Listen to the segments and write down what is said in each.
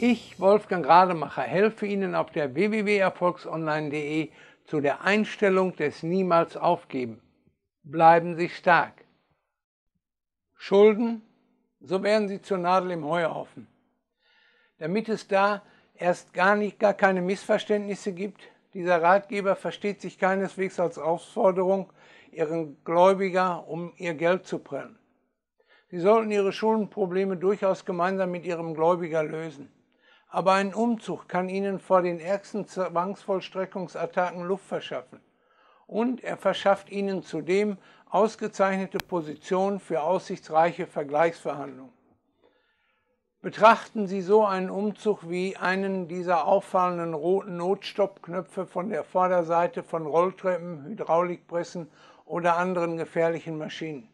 Ich, Wolfgang Rademacher, helfe Ihnen auf der www.erfolgsonline.de zu der Einstellung des Niemals aufgeben. Bleiben Sie stark. Schulden, so werden Sie zur Nadel im Heuhaufen. Damit es da erst gar, nicht, gar keine Missverständnisse gibt, dieser Ratgeber versteht sich keineswegs als Aufforderung, Ihren Gläubiger um Ihr Geld zu prellen. Sie sollten ihre Schuldenprobleme durchaus gemeinsam mit ihrem Gläubiger lösen. Aber ein Umzug kann ihnen vor den ärgsten Zwangsvollstreckungsattacken Luft verschaffen. Und er verschafft ihnen zudem ausgezeichnete Positionen für aussichtsreiche Vergleichsverhandlungen. Betrachten Sie so einen Umzug wie einen dieser auffallenden roten Notstoppknöpfe von der Vorderseite von Rolltreppen, Hydraulikpressen oder anderen gefährlichen Maschinen.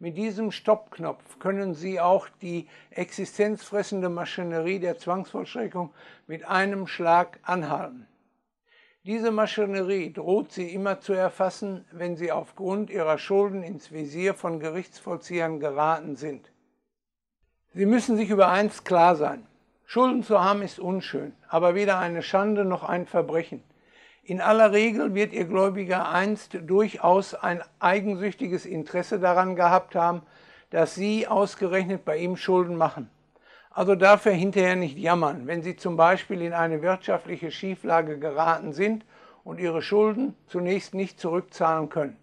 Mit diesem Stoppknopf können Sie auch die existenzfressende Maschinerie der Zwangsvollstreckung mit einem Schlag anhalten. Diese Maschinerie droht sie immer zu erfassen, wenn sie aufgrund ihrer Schulden ins Visier von Gerichtsvollziehern geraten sind. Sie müssen sich über eins klar sein. Schulden zu haben ist unschön, aber weder eine Schande noch ein Verbrechen. In aller Regel wird ihr Gläubiger einst durchaus ein eigensüchtiges Interesse daran gehabt haben, dass sie ausgerechnet bei ihm Schulden machen. Also dafür hinterher nicht jammern, wenn sie zum Beispiel in eine wirtschaftliche Schieflage geraten sind und ihre Schulden zunächst nicht zurückzahlen können.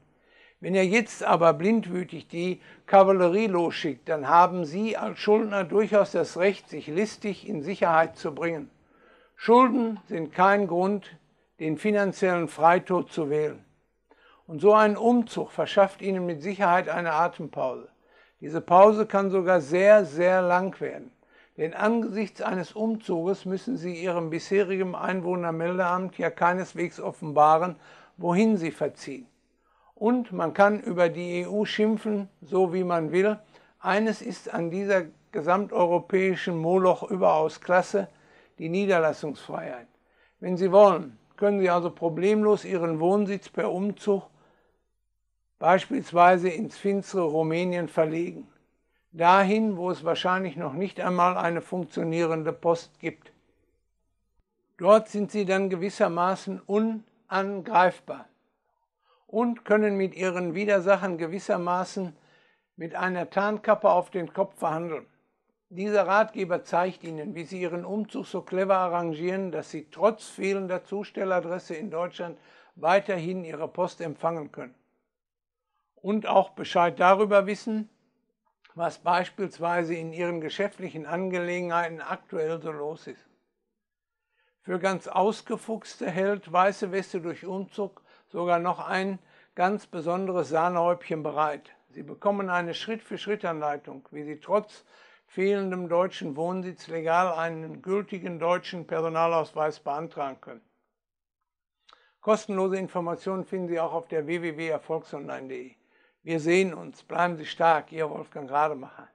Wenn er jetzt aber blindwütig die Kavallerie losschickt, dann haben sie als Schuldner durchaus das Recht, sich listig in Sicherheit zu bringen. Schulden sind kein Grund, den finanziellen Freitod zu wählen. Und so ein Umzug verschafft ihnen mit Sicherheit eine Atempause. Diese Pause kann sogar sehr, sehr lang werden. Denn angesichts eines Umzuges müssen sie ihrem bisherigen Einwohnermeldeamt ja keineswegs offenbaren, wohin sie verziehen. Und man kann über die EU schimpfen, so wie man will. Eines ist an dieser gesamteuropäischen Moloch überaus klasse, die Niederlassungsfreiheit. Wenn Sie wollen, können Sie also problemlos Ihren Wohnsitz per Umzug beispielsweise ins finstere Rumänien verlegen, dahin, wo es wahrscheinlich noch nicht einmal eine funktionierende Post gibt. Dort sind Sie dann gewissermaßen unangreifbar und können mit Ihren Widersachern gewissermaßen mit einer Tarnkappe auf den Kopf verhandeln. Dieser Ratgeber zeigt Ihnen, wie Sie Ihren Umzug so clever arrangieren, dass Sie trotz fehlender Zustelladresse in Deutschland weiterhin Ihre Post empfangen können. Und auch Bescheid darüber wissen, was beispielsweise in Ihren geschäftlichen Angelegenheiten aktuell so los ist. Für ganz Ausgefuchste hält Weiße Weste durch Umzug sogar noch ein ganz besonderes Sahnehäubchen bereit. Sie bekommen eine Schritt-für-Schritt-Anleitung, wie Sie trotz fehlendem deutschen Wohnsitz legal einen gültigen deutschen Personalausweis beantragen können. Kostenlose Informationen finden Sie auch auf der www.erfolgsonline.de. Wir sehen uns. Bleiben Sie stark. Ihr Wolfgang Rademacher.